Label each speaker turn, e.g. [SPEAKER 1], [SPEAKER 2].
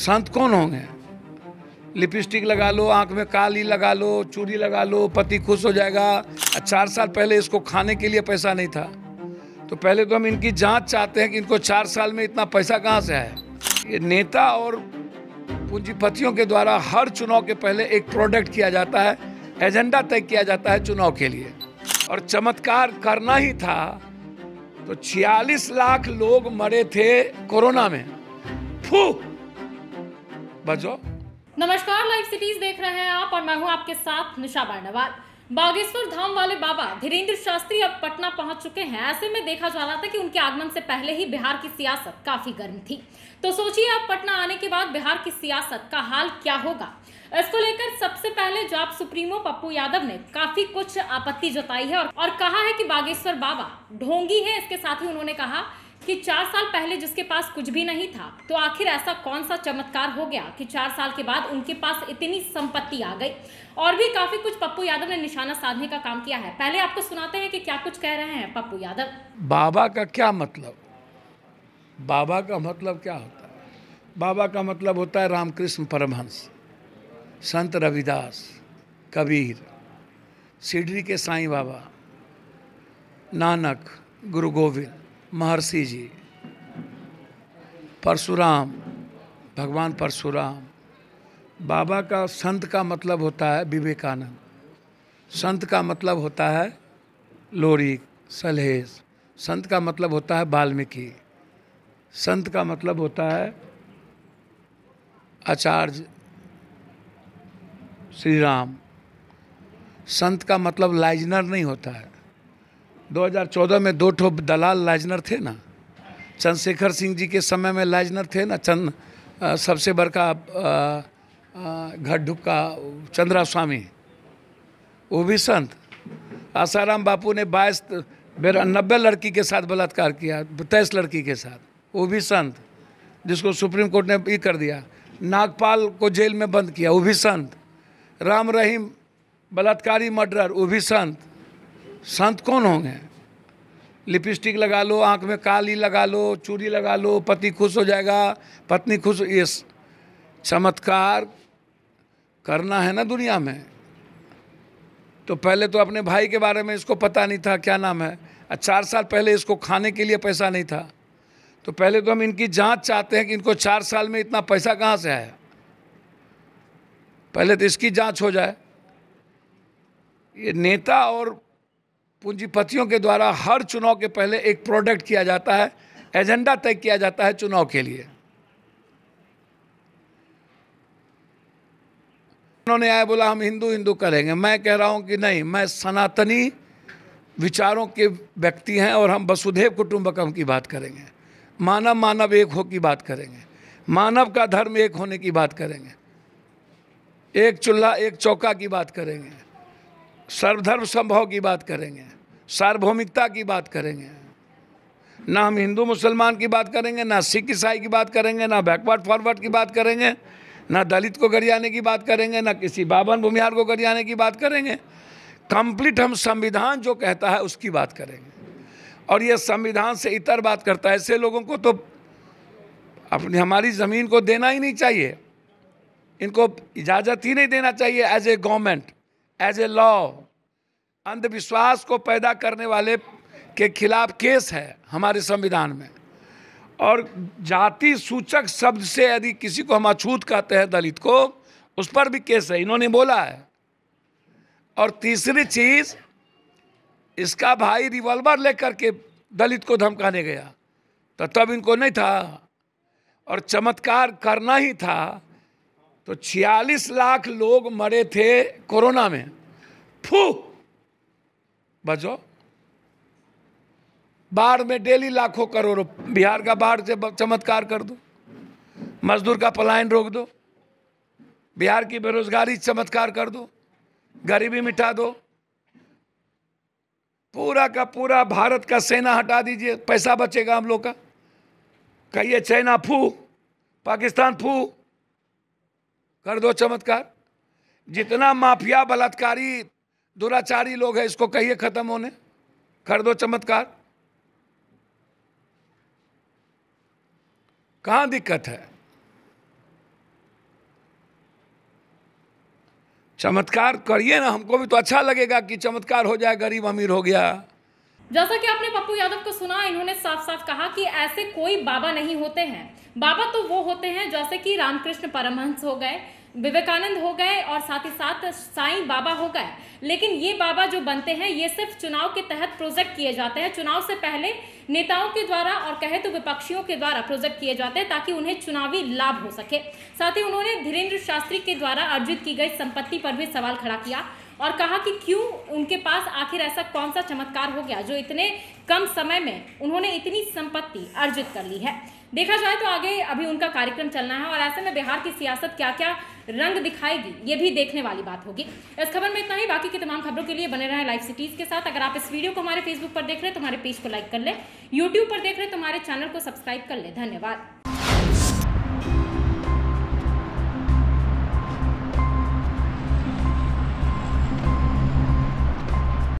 [SPEAKER 1] संत कौन होंगे लिपस्टिक लगा लो आंख में काली लगा लो चूड़ी लगा लो पति खुश हो जाएगा चार साल पहले इसको खाने के लिए पैसा नहीं था तो पहले तो हम इनकी जांच चाहते हैं कि इनको चार साल में इतना पैसा कहाँ से है ये नेता और पूंजीपतियों के द्वारा हर चुनाव के पहले एक प्रोडक्ट किया जाता है एजेंडा तय किया जाता है चुनाव के लिए और चमत्कार करना ही था तो छियालीस लाख लोग मरे थे कोरोना में फू बजो
[SPEAKER 2] नमस्कार लाइव सिटीज देख रहे हैं आप और मैं हूं आपके साथ निशा बारनवाल बागेश्वर धाम वाले बाबा धीरेन्द्र शास्त्री अब पटना पहुंच चुके हैं ऐसे में देखा जा रहा था कि उनके आगमन से पहले ही बिहार की सियासत काफी गर्म थी तो सोचिए अब पटना आने के बाद बिहार की सियासत का हाल क्या होगा इसको लेकर सबसे पहले जाप सुप्रीमो पप्पू यादव ने काफी कुछ आपत्ति जताई है और, और कहा है कि बागेश्वर बाबा ढोंगी है इसके साथ ही उन्होंने कहा कि चार साल पहले जिसके पास कुछ भी नहीं था तो आखिर ऐसा कौन सा चमत्कार हो गया कि चार साल के बाद उनके पास इतनी संपत्ति आ गई और भी काफी कुछ पप्पू यादव ने निशाना साधने का काम किया है पहले आपको सुनाते हैं कि क्या कुछ कह रहे हैं पप्पू यादव
[SPEAKER 1] बाबा का क्या मतलब बाबा का मतलब क्या होता है बाबा का मतलब होता है रामकृष्ण परमहंस संत रविदास कबीर सिडरी के साईं बाबा नानक गुरु गोविंद महर्षि जी परशुराम भगवान परशुराम बाबा का संत का मतलब होता है विवेकानंद संत का मतलब होता है लोरिक सलहेस संत का मतलब होता है वाल्मीकि संत का मतलब होता है आचार्य श्री राम संत का मतलब लाइजनर नहीं होता है 2014 में दो ठो दलाल लाइजनर थे ना चंद्रशेखर सिंह जी के समय में लाइजनर थे ना चंद सबसे बड़का घट का चंद्रा स्वामी वो भी संत आसाराम बापू ने बाईस मेरा नब्बे लड़की के साथ बलात्कार किया तेईस लड़की के साथ वो भी संत जिसको सुप्रीम कोर्ट ने ये कर दिया नागपाल को जेल में बंद किया वो भी संत राम रहीम बलात्कारी मर्डर वो भी संत संत कौन होंगे लिपस्टिक लगा लो आँख में काली लगा लो चूड़ी लगा लो पति खुश हो जाएगा पत्नी खुश ये चमत्कार करना है ना दुनिया में तो पहले तो अपने भाई के बारे में इसको पता नहीं था क्या नाम है और चार साल पहले इसको खाने के लिए पैसा नहीं था तो पहले तो हम इनकी जांच चाहते हैं कि इनको चार साल में इतना पैसा कहाँ से आया पहले तो इसकी जाँच हो जाए ये नेता और पूंजीपतियों के द्वारा हर चुनाव के पहले एक प्रोडक्ट किया जाता है एजेंडा तय किया जाता है चुनाव के लिए उन्होंने आया बोला हम हिंदू हिंदू करेंगे मैं कह रहा हूं कि नहीं मैं सनातनी विचारों के व्यक्ति हैं और हम वसुधेव कुटुंबकम की बात करेंगे मानव मानव एक हो की बात करेंगे मानव का धर्म एक होने की बात करेंगे एक चूल्हा एक चौका की बात करेंगे सर्वधर्म संभव की बात करेंगे सार्वभौमिकता की बात करेंगे ना हम हिंदू मुसलमान की बात करेंगे ना सिख ईसाई की बात करेंगे ना बैकवर्ड फॉरवर्ड की बात करेंगे ना दलित को गरियाने की बात करेंगे ना किसी बावन भूमिहार को गरियाने की बात करेंगे कंप्लीट हम संविधान जो कहता है उसकी बात करेंगे और यह संविधान से इतर बात करता है ऐसे लोगों को तो अपनी हमारी ज़मीन को देना ही नहीं चाहिए इनको इजाज़त ही नहीं देना चाहिए as a government as a law अंधविश्वास को पैदा करने वाले के खिलाफ केस है हमारे संविधान में और जाति सूचक शब्द से यदि किसी को हम अछूत कहते हैं दलित को उस पर भी केस है इन्होंने बोला है और तीसरी चीज़ इसका भाई रिवॉल्वर लेकर के दलित को धमकाने गया तो तब इनको नहीं था और चमत्कार करना ही था तो 46 लाख लोग मरे थे कोरोना में फू बचो बाढ़ में डेली लाखों करोड़ों बिहार का बाढ़ से चमत्कार कर दो मजदूर का पलायन रोक दो बिहार की बेरोजगारी चमत्कार कर दो गरीबी मिटा दो पूरा का पूरा भारत का सेना हटा दीजिए पैसा बचेगा हम लोग का कहिए चाइना फू पाकिस्तान फू कर दो चमत्कार जितना माफिया बलात्कारी दुराचारी लोग हैं इसको कहिए खत्म होने कर दो चमत्कार कहां दिक्कत है चमत्कार करिए ना हमको भी तो अच्छा लगेगा कि चमत्कार हो जाए गरीब अमीर हो गया
[SPEAKER 2] जैसा कि आपने पप्पू यादव को सुना इन्होंने साफ साफ कहा कि ऐसे कोई बाबा नहीं होते हैं बाबा तो वो होते हैं जैसे कि रामकृष्ण परमहंस हो गए विवेकानंद हो गए और साथ ही साथ साईं बाबा हो गए लेकिन ये बाबा जो बनते हैं ये सिर्फ चुनाव के तहत प्रोजेक्ट किए जाते हैं चुनाव से पहले नेताओं के द्वारा और कहे तो विपक्षियों के द्वारा प्रोजेक्ट किए जाते हैं ताकि उन्हें चुनावी लाभ हो सके साथ ही उन्होंने धीरेन्द्र शास्त्री के द्वारा अर्जित की गई संपत्ति पर भी सवाल खड़ा किया और कहा कि क्यों उनके पास आखिर ऐसा कौन सा चमत्कार हो गया जो इतने कम समय में उन्होंने इतनी संपत्ति अर्जित कर ली है देखा जाए तो आगे अभी उनका कार्यक्रम चलना है और ऐसे में बिहार की सियासत क्या क्या रंग दिखाएगी ये भी देखने वाली बात होगी इस खबर में इतना ही बाकी की तमाम खबरों के लिए बने रहे लाइव सिटीज़ के साथ अगर आप इस वीडियो को हमारे फेसबुक पर देख रहे हैं तो हमारे पेज को लाइक कर ले यूट्यूब पर देख रहे हैं तो हमारे चैनल को सब्सक्राइब कर लें धन्यवाद